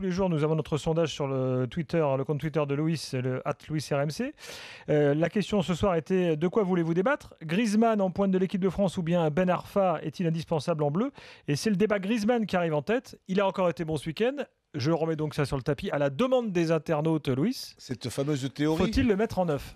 tous les jours, nous avons notre sondage sur le Twitter, le compte Twitter de Louis, le @LouisRMC. Euh, la question ce soir était de quoi voulez-vous débattre Griezmann en pointe de l'équipe de France ou bien Ben Arfa est-il indispensable en bleu Et c'est le débat Griezmann qui arrive en tête. Il a encore été bon ce week-end. Je remets donc ça sur le tapis à la demande des internautes, Louis. Cette fameuse théorie. Faut-il le mettre en œuvre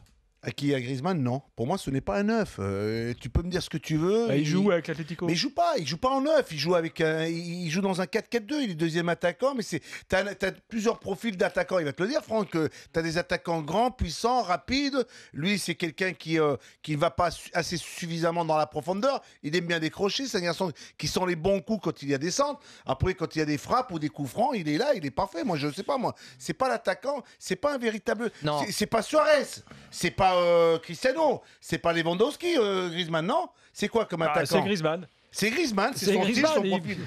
à qui à Griezmann Non. Pour moi, ce n'est pas un neuf. Euh, tu peux me dire ce que tu veux. Ah, il, joue avec l'Atletico Mais il joue pas. Il joue pas en neuf. Il joue avec Il joue dans un 4-4-2. Il est deuxième attaquant. Mais c'est. as plusieurs profils d'attaquants. Il va te le dire, Franck. as des attaquants grands, puissants, rapides. Lui, c'est quelqu'un qui euh, qui ne va pas assez suffisamment dans la profondeur. Il aime bien décrocher. C'est un garçon qui sent les bons coups quand il y a des centres. Après, quand il y a des frappes ou des coups francs, il est là. Il est parfait. Moi, je sais pas. Moi, c'est pas l'attaquant. C'est pas un véritable. Non. c'est pas Suarez. C'est pas euh, Cristiano, c'est pas Lewandowski, euh, Griezmann, non C'est quoi comme Ah, attaquant c'est Griezmann. C'est Griezmann, c'est son Griezmann, son profil.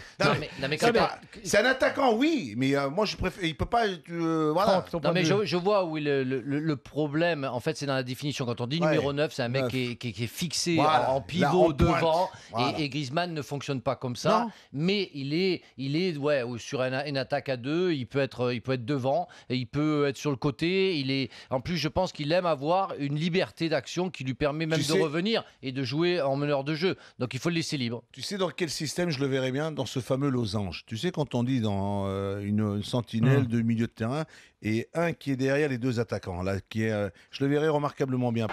c'est, un attaquant, oui, mais euh, moi je préfère. Il peut pas. Euh, voilà. Non, mais je, vois où le, problème. En fait, c'est dans la définition. Quand on dit numéro 9, c'est un mec Qui, est, fixé en pivot devant. Et, et, Griezmann ne fonctionne pas comme ça. Mais il est, il est ouais, sur une, attaque à deux. Il peut être, il peut être devant. il peut être sur le côté. Il est. En plus, je pense qu'il aime avoir une liberté d'action qui lui permet même de revenir et de jouer en meneur de jeu. Donc, il faut le laisser libre. Tu sais dans quel système je le verrais bien Dans ce fameux losange. Tu sais quand on dit dans euh, une sentinelle mmh. de milieu de terrain et un qui est derrière les deux attaquants, là, qui est, euh, je le verrais remarquablement bien.